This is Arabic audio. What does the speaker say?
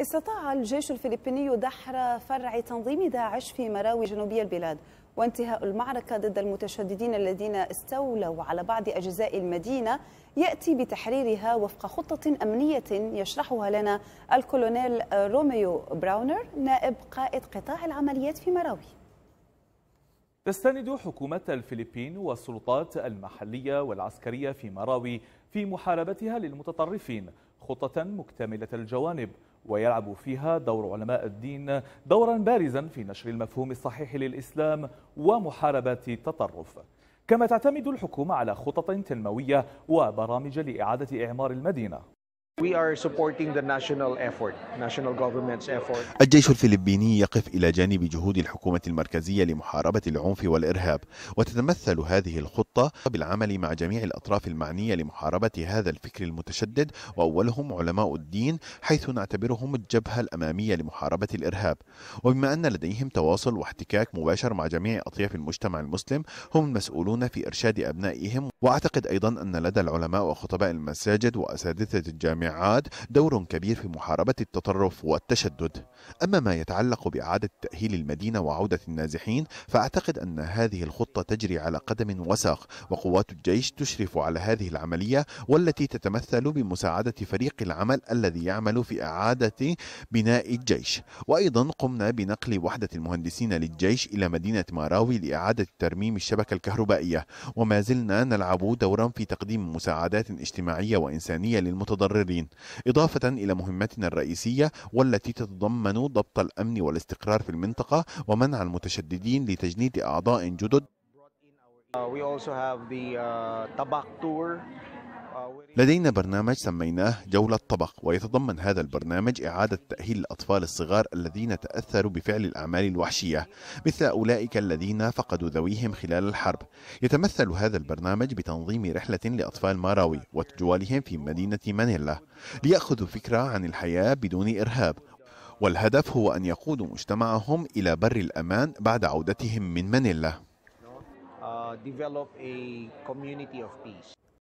استطاع الجيش الفلبيني دحر فرع تنظيم داعش في مراوي جنوبي البلاد وانتهاء المعركة ضد المتشددين الذين استولوا على بعض أجزاء المدينة يأتي بتحريرها وفق خطة أمنية يشرحها لنا الكولونيل روميو براونر نائب قائد قطاع العمليات في مراوي تستند حكومة الفلبين والسلطات المحلية والعسكرية في مراوي في محاربتها للمتطرفين خطة مكتملة الجوانب ويلعب فيها دور علماء الدين دورا بارزا في نشر المفهوم الصحيح للإسلام ومحاربة التطرف كما تعتمد الحكومة على خطط تنموية وبرامج لإعادة إعمار المدينة We are supporting the national effort, national government's effort. الجيش الفلبيني يقف إلى جانب جهود الحكومة المركزية لمحاربة العنف والإرهاب وتتمثل هذه الخطة بالعمل مع جميع الأطراف المعنية لمحاربة هذا الفكر المتشدد وأولهم علماء الدين حيث نعتبرهم الجبهة الأمامية لمحاربة الإرهاب وبما أن لديهم تواصل واحتكاك مباشر مع جميع أطياف المجتمع المسلم هم المسؤولون في إرشاد أبنائهم وأعتقد أيضا أن لدى العلماء وخطباء المساجد وأساتذة الجامعة الميعاد دور كبير في محاربة التطرف والتشدد أما ما يتعلق بإعادة تأهيل المدينة وعودة النازحين فأعتقد أن هذه الخطة تجري على قدم وساق وقوات الجيش تشرف على هذه العملية والتي تتمثل بمساعدة فريق العمل الذي يعمل في إعادة بناء الجيش وأيضا قمنا بنقل وحدة المهندسين للجيش إلى مدينة ماراوي لإعادة ترميم الشبكة الكهربائية وما زلنا نلعب دورا في تقديم مساعدات اجتماعية وإنسانية للمتضررين المغتربين إضافة إلى مهمتنا الرئيسية والتي تتضمن ضبط الأمن والاستقرار في المنطقة ومنع المتشددين لتجنيد أعضاء جدد uh, We also have the uh, Tabak tour لدينا برنامج سميناه جولة طبق ويتضمن هذا البرنامج إعادة تأهيل الأطفال الصغار الذين تأثروا بفعل الأعمال الوحشية مثل أولئك الذين فقدوا ذويهم خلال الحرب يتمثل هذا البرنامج بتنظيم رحلة لأطفال ماراوي وتجوالهم في مدينة مانيلا ليأخذوا فكرة عن الحياة بدون إرهاب والهدف هو أن يقودوا مجتمعهم إلى بر الأمان بعد عودتهم من مانيلا uh, develop a community of peace.